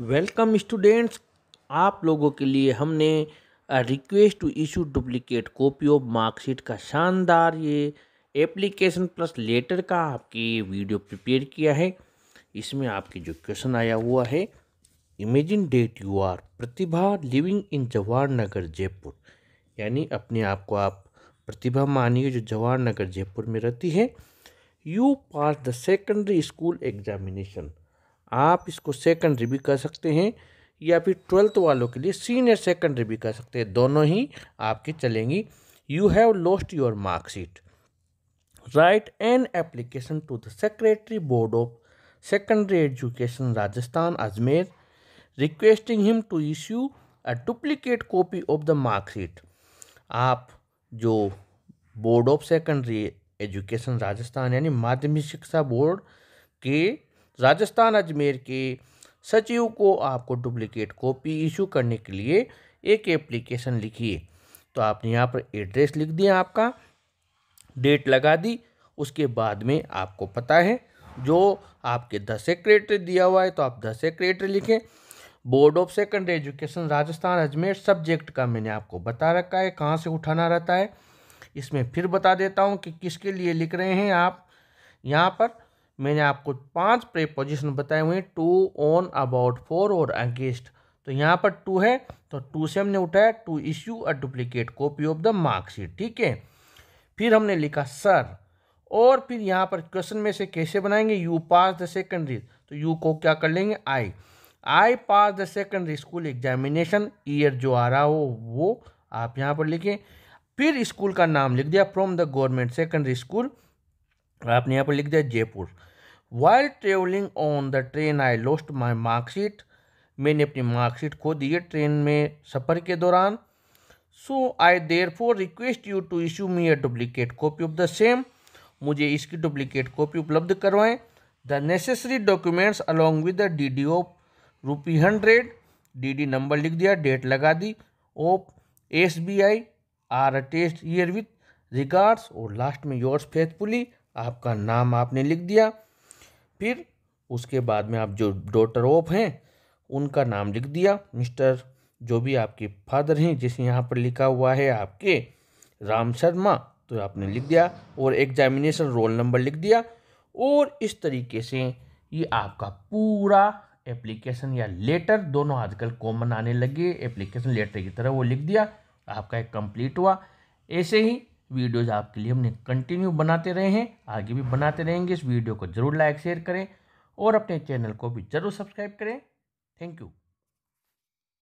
welcome students आप लोगों के लिए हमने request to issue duplicate copy of marksheet का शानदार ये एप्लीकेशन प्लस लेटर का आपकी वीडियो प्रिपेयर किया है इसमें आपके जो क्वेश्चन आया हुआ है imagine that you are Pratibha living in Jawahar Nagar Jaipur यानी अपने आप को आप प्रतिभा मानिए जो जवाहर नगर जयपुर में रहती है you pass the secondary school examination आप इसको सेकेंडरी भी कह सकते हैं या फिर ट्वेल्थ वालों के लिए सीनियर सेकेंडरी भी कह सकते हैं दोनों ही आपकी चलेंगी you have lost your marksheet write an application to the secretary board of secondary education Rajasthan Ajmer requesting him to issue a duplicate copy of the marksheet आप जो board of secondary education Rajasthan यानी माध्यमिक शिक्षा बोर्ड के राजस्थान अजमेर के सचिव को आपको डुप्लीकेट कॉपी इशू करने के लिए एक एप्लीकेशन लिखिए तो आपने यहाँ पर एड्रेस लिख दिया आपका डेट लगा दी उसके बाद में आपको पता है जो आपके दस सेक्रेटरी दिया हुआ है तो आप दस सेक्रेटरी लिखें board of secondary education Rajasthan Ajmer subject का मैंने आपको बता रखा है कहाँ से उठाना रहता है इसमें फिर बता देता हूँ कि किसके लिए लिख रहे हैं आप यहाँ पर मैंने आपको पांच प्रेपोजिशन बताए हुए हैं टू ऑन अबाउट फोर और अगेंस्ट तो यहाँ पर टू है तो टू से हमने उठाया to issue a duplicate copy of the marksheet ठीक है फिर हमने लिखा सर और फिर यहाँ पर क्वेश्चन में से कैसे बनाएंगे यू पास द सेकेंडरी तो यू को क्या कर लेंगे I I pass the secondary school examination year जो आ रहा हो वो आप यहाँ पर लिखें फिर स्कूल का नाम लिख दिया from the government secondary school आपने यहाँ पर लिख दिया Jaipur while travelling on the train I lost my marksheet मैंने अपनी मार्कशीट खो दी है ट्रेन में सफ़र के दौरान so I therefore request you to issue me a duplicate copy of the same मुझे इसकी डुप्लीकेट कॉपी उपलब्ध करवाएं the necessary documents along with the D D of rupee hundred D D number लिख दिया date लगा दी ओप S B I R test year with regards और लास्ट में योर्स फेथफुली आपका नाम आपने लिख दिया फिर उसके बाद में आप जो डॉटर ऑफ हैं उनका नाम लिख दिया मिस्टर जो भी आपके फादर हैं जैसे यहाँ पर लिखा हुआ है आपके राम शर्मा तो आपने लिख दिया और एग्जामिनेशन रोल नंबर लिख दिया और इस तरीके से ये आपका पूरा एप्लीकेशन या लेटर दोनों आजकल कॉमन आने लगे एप्लीकेशन लेटर की तरह वो लिख दिया आपका एक कंप्लीट हुआ ऐसे ही वीडियोज़ आपके लिए हमने कंटिन्यू बनाते रहे हैं आगे भी बनाते रहेंगे इस वीडियो को ज़रूर लाइक शेयर करें और अपने चैनल को भी ज़रूर सब्सक्राइब करें थैंक यू